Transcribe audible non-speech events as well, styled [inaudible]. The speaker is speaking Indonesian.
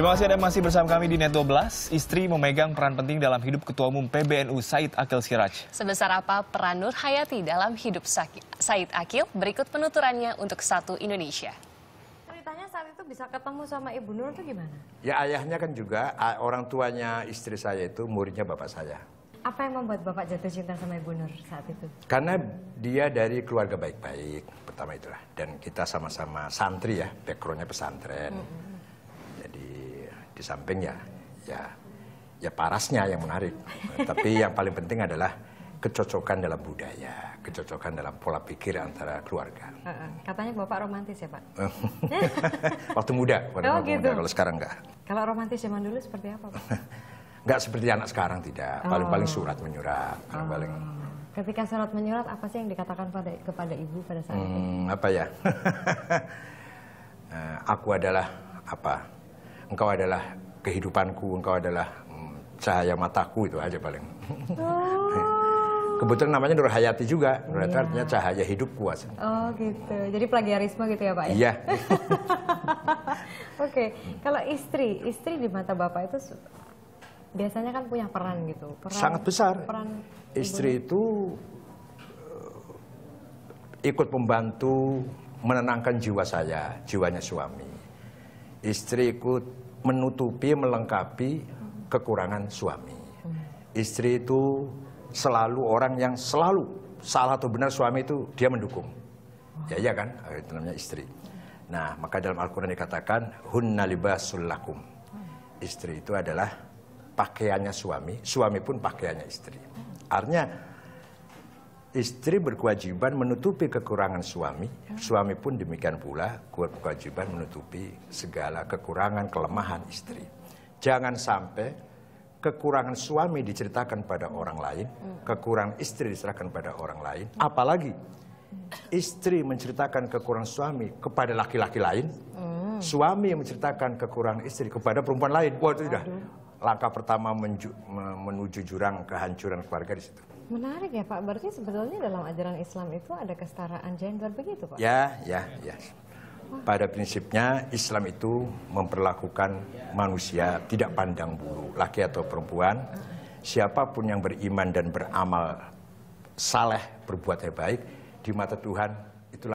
Terima kasih Anda masih bersama kami di Net 12. Istri memegang peran penting dalam hidup Ketua Umum PBNU Said Akil Siraj. Sebesar apa peran Nur Hayati dalam hidup Said Akil? Berikut penuturannya untuk Satu Indonesia. Ceritanya saat itu bisa ketemu sama Ibu Nur itu gimana? Ya ayahnya kan juga, orang tuanya istri saya itu muridnya bapak saya. Apa yang membuat Bapak jatuh cinta sama Ibu Nur saat itu? Karena dia dari keluarga baik-baik, pertama itulah. Dan kita sama-sama santri ya, backgroundnya pesantren. Mm -hmm di samping ya ya ya parasnya yang menarik. [laughs] Tapi yang paling penting adalah kecocokan dalam budaya, kecocokan dalam pola pikir antara keluarga. Katanya bapak romantis ya pak? [laughs] waktu muda, waktu oh, gitu. muda. Kalau sekarang enggak. Kalau romantis zaman dulu seperti apa? Pak? [laughs] enggak seperti anak sekarang tidak. Paling-paling oh. surat menyurat, paling-paling. Oh. Ketika surat menyurat apa sih yang dikatakan pada kepada ibu pada saat hmm, itu? Apa ya? Eh, aku adalah apa? engkau adalah kehidupanku, engkau adalah mm, cahaya mataku itu aja paling. Oh. Kebetulan namanya Nur Hayati juga, Nur Hayati yeah. artinya cahaya hidup kuat. Oh gitu, jadi plagiarisme gitu ya Pak ya? Iya. Iya. [laughs] Oke, okay. kalau istri, istri di mata Bapak itu biasanya kan punya peran gitu. Peran, Sangat besar. Peran istri itu eh, ikut membantu menenangkan jiwa saya, jiwanya suami. Istri ikut menutupi, melengkapi kekurangan suami. Hmm. Istri itu selalu orang yang selalu salah atau benar suami itu dia mendukung. Ya iya kan, eh, itu namanya istri. Nah, maka dalam Al-Qur'an dikatakan hunna libasul lakum. Hmm. Istri itu adalah pakaiannya suami, suami pun pakaiannya istri. Hmm. Artinya istri berkewajiban menutupi kekurangan suami, suami pun demikian pula berkewajiban menutupi segala kekurangan kelemahan istri. Jangan sampai kekurangan suami diceritakan pada orang lain, kekurangan istri diceritakan pada orang lain, apalagi istri menceritakan kekurangan suami kepada laki-laki lain, suami menceritakan kekurangan istri kepada perempuan lain. Wah itu sudah langkah pertama menuju jurang kehancuran keluarga di situ. Menarik ya Pak, berarti sebetulnya dalam ajaran Islam itu ada kesetaraan gender begitu Pak? Ya, ya, ya. Pada prinsipnya Islam itu memperlakukan manusia tidak pandang bulu, laki atau perempuan. Siapapun yang beriman dan beramal saleh, berbuat yang baik, di mata Tuhan itulah.